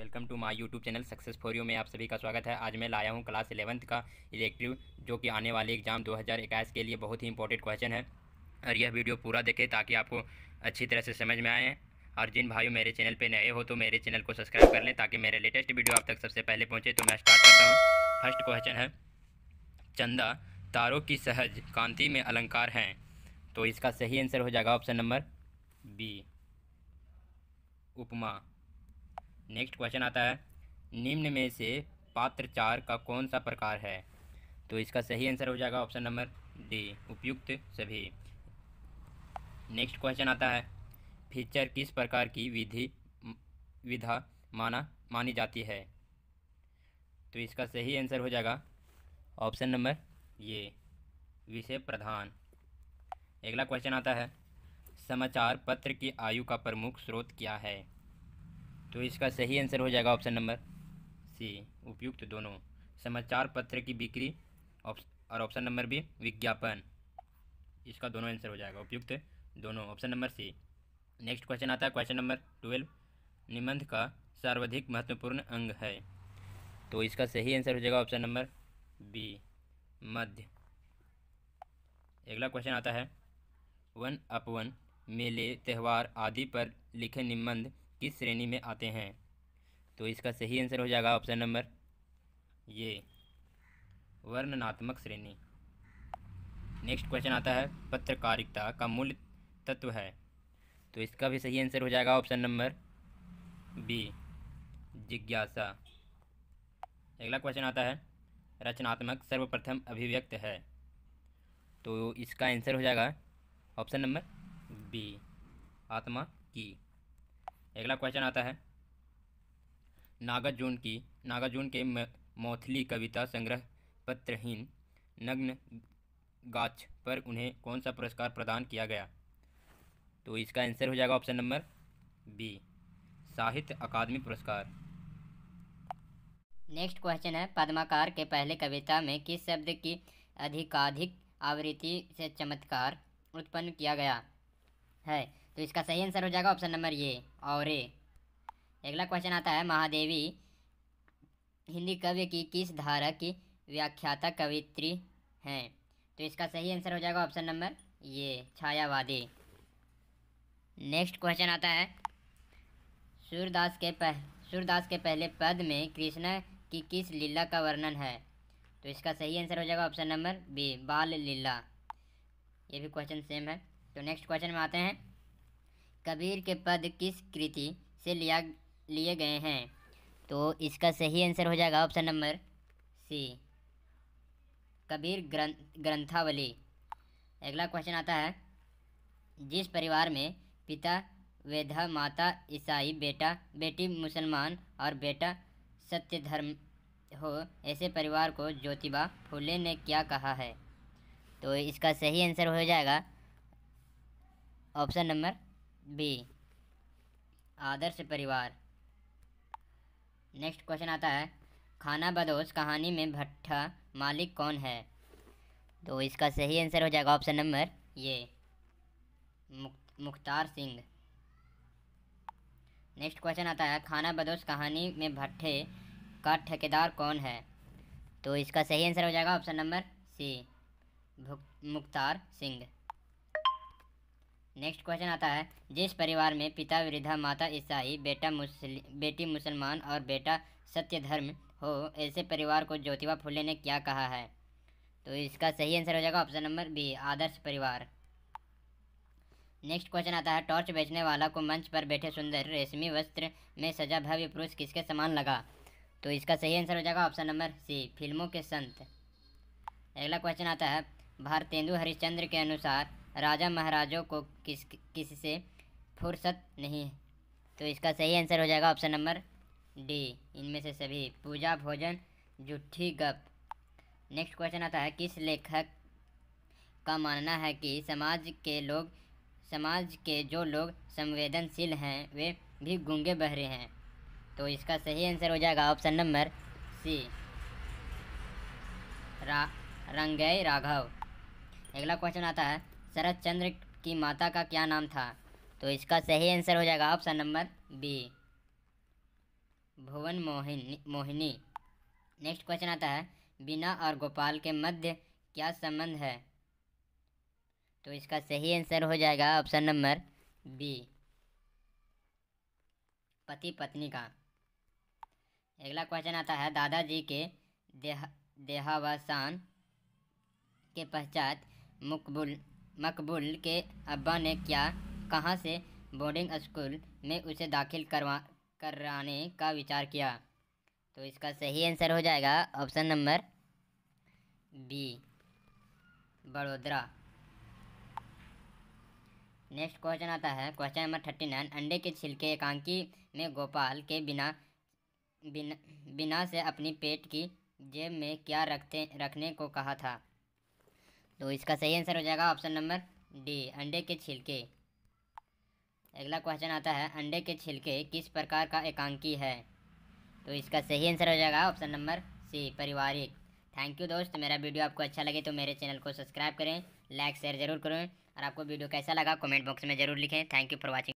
welcome to my YouTube channel success for you में आप सभी का स्वागत है आज मैं लाया हूं क्लास इलेवंथ का इलेक्टिव जो कि आने वाले एग्जाम 2021 के लिए बहुत ही इंपॉर्टेंट क्वेश्चन है और यह वीडियो पूरा देखें ताकि आपको अच्छी तरह से समझ में आए और जिन भाइयों मेरे चैनल पर नए हो तो मेरे चैनल को सब्सक्राइब कर लें ताकि मेरे लेटेस्ट वीडियो आप तक सबसे पहले पहुँचे तो मैं स्टार्ट करता हूँ फर्स्ट क्वेश्चन है चंदा तारों की सहज कांति में अलंकार हैं तो इसका सही आंसर हो जाएगा ऑप्शन नंबर बी उपमा नेक्स्ट क्वेश्चन आता है निम्न में से पात्र चार का कौन सा प्रकार है तो इसका सही आंसर हो जाएगा ऑप्शन नंबर डी उपयुक्त सभी नेक्स्ट क्वेश्चन आता है फीचर किस प्रकार की विधि विधा माना मानी जाती है तो इसका सही आंसर हो जाएगा ऑप्शन नंबर ये विषय प्रधान अगला क्वेश्चन आता है समाचार पत्र की आयु का प्रमुख स्रोत क्या है तो इसका सही आंसर हो जाएगा ऑप्शन नंबर सी उपयुक्त दोनों समाचार पत्र की बिक्री और ऑप्शन नंबर बी विज्ञापन इसका दोनों आंसर हो जाएगा उपयुक्त दोनों option number C next question आता है क्वेश्चन नंबर ट्वेल्व निबंध का सर्वाधिक महत्वपूर्ण अंग है तो इसका सही आंसर हो जाएगा ऑप्शन नंबर बी मध्य अगला क्वेश्चन आता है वन अपवन मेले त्यौहार आदि पर लिखे निबंध किस श्रेणी में आते हैं तो इसका सही आंसर हो जाएगा ऑप्शन नंबर ये वर्णनात्मक श्रेणी नेक्स्ट क्वेश्चन आता है पत्रकारिता का मूल तत्व है तो इसका भी सही आंसर हो जाएगा ऑप्शन नंबर बी जिज्ञासा अगला क्वेश्चन आता है रचनात्मक सर्वप्रथम अभिव्यक्त है तो इसका आंसर हो जाएगा ऑप्शन नंबर बी आत्मा की अगला क्वेश्चन आता है नागार्जुन की नागार्जुन के मौथली कविता संग्रह पत्रहीन नग्न गाछ पर उन्हें कौन सा पुरस्कार प्रदान किया गया तो इसका आंसर हो जाएगा ऑप्शन नंबर बी साहित्य अकादमी पुरस्कार नेक्स्ट क्वेश्चन है पद्माकार के पहले कविता में किस शब्द की अधिकाधिक आवृत्ति से चमत्कार उत्पन्न किया गया है तो इसका सही आंसर हो जाएगा ऑप्शन नंबर ये और अगला क्वेश्चन आता है महादेवी हिंदी कव्य की किस धारा की व्याख्याता कवित्री हैं तो इसका सही आंसर हो जाएगा ऑप्शन नंबर ये छायावादी नेक्स्ट क्वेश्चन आता है सूरदास के पह सूरदास के पहले पद में कृष्णा की किस लीला का वर्णन है तो इसका सही आंसर हो जाएगा ऑप्शन नंबर बी बाल लीला ये भी क्वेश्चन सेम है तो नेक्स्ट क्वेश्चन में आते हैं कबीर के पद किस कृति से लिया लिए गए हैं तो इसका सही आंसर हो जाएगा ऑप्शन नंबर सी कबीर ग्रंथ ग्रंथावली अगला क्वेश्चन आता है जिस परिवार में पिता वेधा माता ईसाई बेटा बेटी मुसलमान और बेटा सत्य धर्म हो ऐसे परिवार को ज्योतिबा फूले ने क्या कहा है तो इसका सही आंसर हो जाएगा ऑप्शन नंबर बी आदर्श परिवार नेक्स्ट क्वेश्चन आता है खाना बदोश कहानी में भट्टा मालिक कौन है तो इसका सही आंसर हो जाएगा ऑप्शन नंबर ये मुख्तार सिंह नेक्स्ट क्वेश्चन आता है खाना बदोश कहानी में भट्टे का ठेकेदार कौन है तो इसका सही आंसर हो जाएगा option number C Mukhtar Singh next question आता है जिस परिवार में पिता वृद्धा माता ईसाई बेटा मुस्लिम बेटी मुसलमान और बेटा सत्य धर्म हो ऐसे परिवार को ज्योतिबा फुले ने क्या कहा है तो इसका सही आंसर हो जाएगा ऑप्शन नंबर बी आदर्श परिवार नेक्स्ट क्वेश्चन आता है टॉर्च बेचने वाला को मंच पर बैठे सुंदर रेशमी वस्त्र में सजा भव्य पुरुष किसके समान लगा तो इसका सही आंसर हो जाएगा ऑप्शन नंबर सी फिल्मों के संत अगला क्वेश्चन आता है भारतेंदु हरिश्चंद्र के अनुसार राजा महाराजों को किस किसी से फुर्सत नहीं है तो इसका सही आंसर हो जाएगा ऑप्शन नंबर डी इनमें से सभी पूजा भोजन जुट्ठी गप नेक्स्ट क्वेश्चन आता है किस लेखक का मानना है कि समाज के लोग समाज के जो लोग संवेदनशील हैं वे भी गूंगे बहरे हैं तो इसका सही आंसर हो जाएगा ऑप्शन नंबर सी रा रंगय राघव अगला क्वेश्चन आता है शरद चंद्र की माता का क्या नाम था तो इसका सही आंसर हो जाएगा option number B Bhuvan Mohini Mohini next question आता है बीना और गोपाल के मध्य क्या संबंध है तो इसका सही आंसर हो जाएगा ऑप्शन नंबर बी पति पत्नी का अगला क्वेश्चन आता है दादाजी के देहा देहावसान के पश्चात मुकबुल मकबूल के अब्बा ने क्या कहाँ से बोर्डिंग स्कूल में उसे दाखिल करवा कराने का विचार किया तो इसका सही आंसर हो जाएगा option number B Vadodara next question आता है क्वेश्चन नंबर थर्टी नाइन अंडे के छिलके एकांकी में गोपाल के बिना बिना बिना से अपनी पेट की जेब में क्या रखते रखने को कहा था तो इसका सही आंसर हो जाएगा ऑप्शन नंबर डी अंडे के छिलके अगला क्वेश्चन आता है अंडे के छिलके किस प्रकार का एकांकी है तो इसका सही आंसर हो जाएगा ऑप्शन नंबर सी पारिवारिक थैंक यू दोस्त मेरा वीडियो आपको अच्छा लगे तो मेरे चैनल को सब्सक्राइब करें लाइक शेयर जरूर करें और आपको वीडियो कैसा लगा कमेंट बॉक्स में जरूर लिखें थैंक यू फॉर वॉचिंग